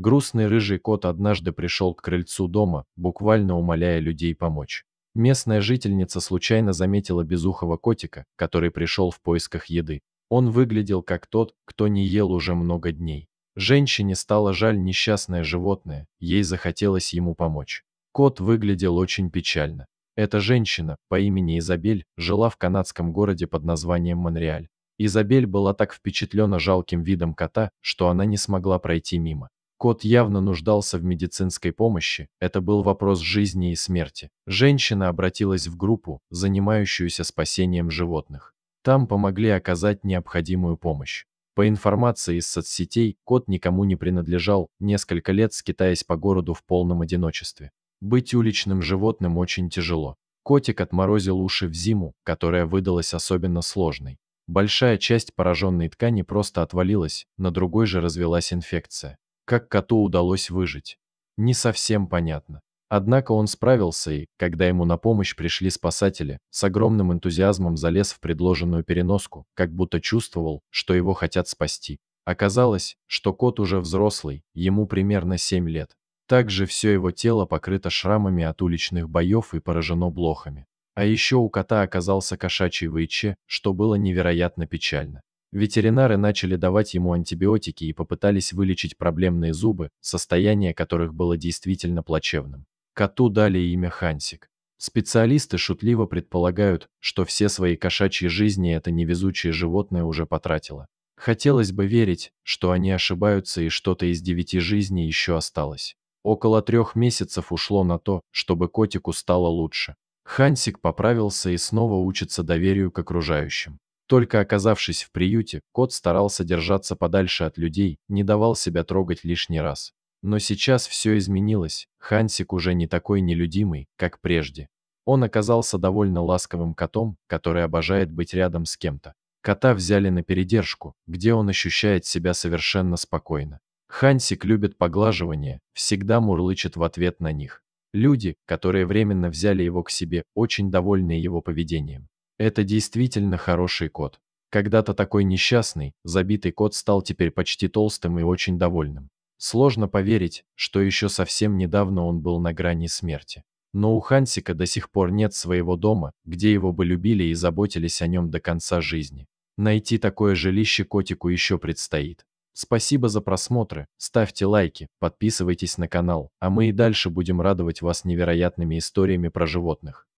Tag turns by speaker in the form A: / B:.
A: Грустный рыжий кот однажды пришел к крыльцу дома, буквально умоляя людей помочь. Местная жительница случайно заметила безухого котика, который пришел в поисках еды. Он выглядел как тот, кто не ел уже много дней. Женщине стало жаль несчастное животное, ей захотелось ему помочь. Кот выглядел очень печально. Эта женщина, по имени Изабель, жила в канадском городе под названием Монреаль. Изабель была так впечатлена жалким видом кота, что она не смогла пройти мимо. Кот явно нуждался в медицинской помощи, это был вопрос жизни и смерти. Женщина обратилась в группу, занимающуюся спасением животных. Там помогли оказать необходимую помощь. По информации из соцсетей, кот никому не принадлежал, несколько лет скитаясь по городу в полном одиночестве. Быть уличным животным очень тяжело. Котик отморозил уши в зиму, которая выдалась особенно сложной. Большая часть пораженной ткани просто отвалилась, на другой же развелась инфекция. Как коту удалось выжить? Не совсем понятно. Однако он справился и, когда ему на помощь пришли спасатели, с огромным энтузиазмом залез в предложенную переноску, как будто чувствовал, что его хотят спасти. Оказалось, что кот уже взрослый, ему примерно 7 лет. Также все его тело покрыто шрамами от уличных боев и поражено блохами. А еще у кота оказался кошачий ВИЧ, что было невероятно печально. Ветеринары начали давать ему антибиотики и попытались вылечить проблемные зубы, состояние которых было действительно плачевным. Коту дали имя Хансик. Специалисты шутливо предполагают, что все свои кошачьи жизни это невезучее животное уже потратило. Хотелось бы верить, что они ошибаются и что-то из девяти жизней еще осталось. Около трех месяцев ушло на то, чтобы котику стало лучше. Хансик поправился и снова учится доверию к окружающим. Только оказавшись в приюте, кот старался держаться подальше от людей, не давал себя трогать лишний раз. Но сейчас все изменилось, Хансик уже не такой нелюдимый, как прежде. Он оказался довольно ласковым котом, который обожает быть рядом с кем-то. Кота взяли на передержку, где он ощущает себя совершенно спокойно. Хансик любит поглаживания, всегда мурлычет в ответ на них. Люди, которые временно взяли его к себе, очень довольны его поведением. Это действительно хороший кот. Когда-то такой несчастный, забитый кот стал теперь почти толстым и очень довольным. Сложно поверить, что еще совсем недавно он был на грани смерти. Но у Хансика до сих пор нет своего дома, где его бы любили и заботились о нем до конца жизни. Найти такое жилище котику еще предстоит. Спасибо за просмотры, ставьте лайки, подписывайтесь на канал, а мы и дальше будем радовать вас невероятными историями про животных.